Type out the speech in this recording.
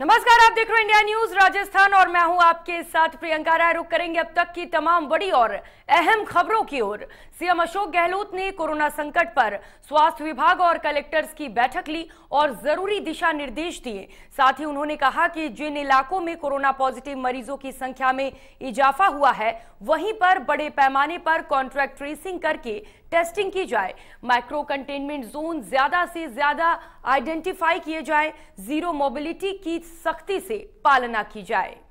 नमस्कार आप देख रहे हैं इंडिया न्यूज राजस्थान और मैं हूं आपके साथ प्रियंका राय रुक करेंगे अब तक की तमाम बड़ी और अहम खबरों की ओर सीएम अशोक गहलोत ने कोरोना संकट पर स्वास्थ्य विभाग और कलेक्टर्स की बैठक ली और जरूरी दिशा निर्देश दिए साथ ही उन्होंने कहा कि जिन इलाकों में कोरोना पॉजिटिव मरीजों की संख्या में इजाफा हुआ है वहीं पर बड़े पैमाने पर कॉन्ट्रैक्ट ट्रेसिंग करके टेस्टिंग की जाए माइक्रो कंटेनमेंट जोन ज्यादा से ज्यादा आइडेंटिफाई किए जाए जीरो मोबिलिटी की सख्ती से पालना की जाए